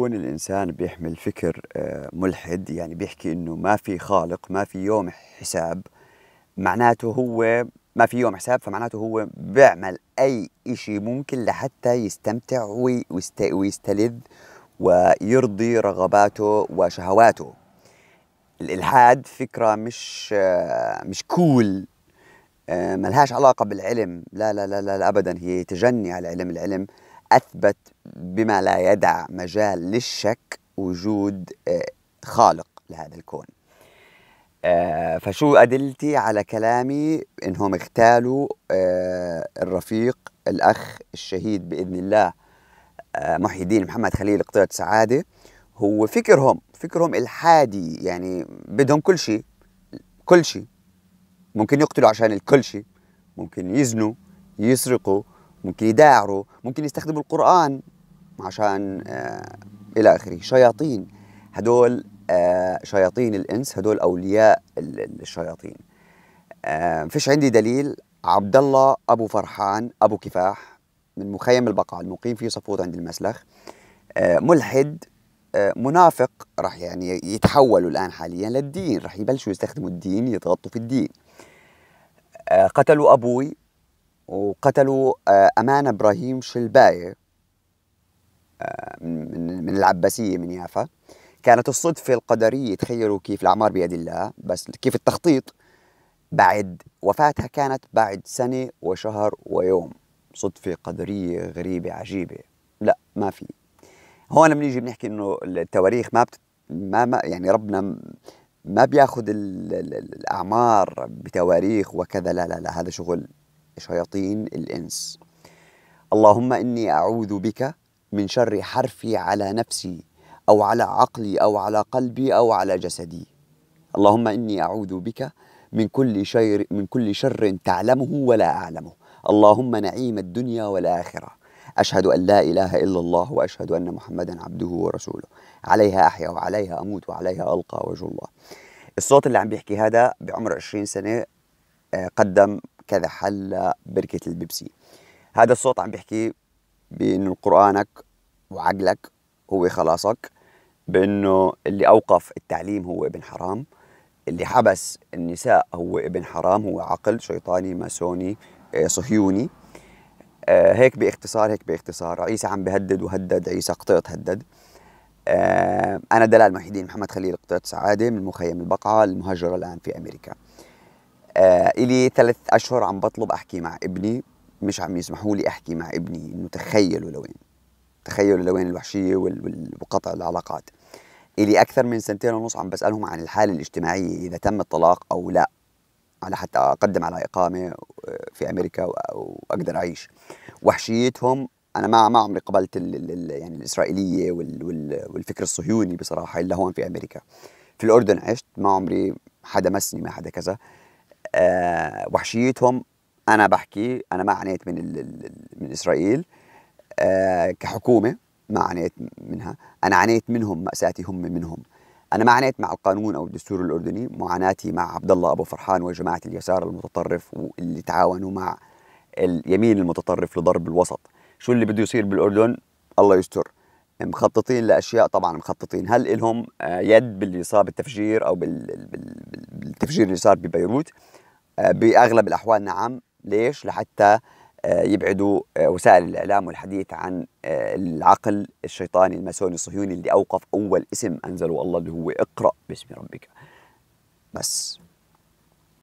كون الانسان بيحمل فكر آه، ملحد يعني بيحكي انه ما في خالق ما في يوم حساب معناته هو ما في يوم حساب فمعناته هو بيعمل اي شيء ممكن لحتى يستمتع ويستلذ ويرضي رغباته وشهواته الالحاد فكره مش آه، مش كول آه، ملهاش علاقه بالعلم لا لا لا لا ابدا هي تجني على العلم العلم اثبت بما لا يدع مجال للشك وجود آه، خالق لهذا الكون آه، فشو ادلتي على كلامي انهم اغتالوا آه، الرفيق الاخ الشهيد باذن الله محي الدين محمد خليل قطيرة سعاده هو فكرهم فكرهم الحادي يعني بدهم كل شيء كل شيء ممكن يقتلوا عشان الكل شيء ممكن يزنوا يسرقوا ممكن يداعروا ممكن يستخدموا القرآن عشان آه إلى آخره شياطين هدول آه شياطين الإنس هدول أولياء الشياطين آه فيش عندي دليل عبد الله أبو فرحان أبو كفاح من مخيم البقعة المقيم في صفوت عند المسلخ آه ملحد آه، منافق راح يعني يتحولوا الان حاليا للدين راح يبلشوا يستخدموا الدين يتغطوا في الدين آه، قتلوا ابوي وقتلوا آه، أمان إبراهيم شلباية آه، من العباسية من يافا كانت الصدفة القدرية تخيلوا كيف الأعمار بيد الله بس كيف التخطيط بعد وفاتها كانت بعد سنة وشهر ويوم صدفة قدرية غريبة عجيبة لا ما في هون بنيجي بنحكي انه التواريخ ما بت... ما, ما يعني ربنا ما بياخذ الاعمار بتواريخ وكذا لا لا لا هذا شغل شياطين الإنس اللهم إني أعوذ بك من شر حرفي على نفسي أو على عقلي أو على قلبي أو على جسدي اللهم إني أعوذ بك من كل شر من كل شر تعلمه ولا أعلمه اللهم نعيم الدنيا والآخرة أشهد أن لا إله إلا الله وأشهد أن محمدا عبده ورسوله عليها أحيا وعليها أموت وعليها ألقى وجه الله الصوت اللي عم بيحكي هذا بعمر 20 سنة آه، قدم كذا حل بركة البيبسي هذا الصوت عم بيحكي بأنه قرآنك وعقلك هو خلاصك بأنه اللي أوقف التعليم هو ابن حرام اللي حبس النساء هو ابن حرام هو عقل شيطاني ماسوني آه، صهيوني آه، هيك باختصار هيك باختصار عيسى عم بهدد وهدد عيسى قطيط هدد آه، أنا دلال محيدين محمد خليل قطيط سعادة من مخيم البقعة المهجرة الآن في أمريكا آه إلي ثلاث أشهر عم بطلب أحكي مع ابني مش عم يسمحوا لي أحكي مع ابني إنه تخيلوا لوين تخيلوا لوين الوحشية وقطع العلاقات إلي أكثر من سنتين ونص عم بسألهم عن الحالة الاجتماعية إذا تم الطلاق أو لا على حتى أقدم على إقامة آه، في أمريكا وأقدر أعيش وحشيتهم أنا ما ما عمري قبلت الـ الـ يعني الإسرائيلية والـ والـ والفكر الصهيوني بصراحة إلا هون في أمريكا في الأردن عشت ما عمري حدا مسني ما حدا كذا آه، وحشيتهم انا بحكي انا ما عانيت من من اسرائيل آه كحكومه ما عانيت منها انا عانيت منهم ماساتي هم منهم انا ما عانيت مع القانون او الدستور الاردني معاناتي مع عبد الله ابو فرحان وجماعه اليسار المتطرف واللي تعاونوا مع اليمين المتطرف لضرب الوسط شو اللي بده يصير بالاردن الله يستر مخططين لاشياء طبعا مخططين هل لهم آه، يد باللي صار بالتفجير او بالتفجير اللي صار ببيروت باغلب الاحوال نعم ليش لحتى آه، يبعدوا آه، وسائل الاعلام والحديث عن آه، العقل الشيطاني الماسوني الصهيوني اللي اوقف اول اسم انزله الله اللي هو اقرا باسم ربك بس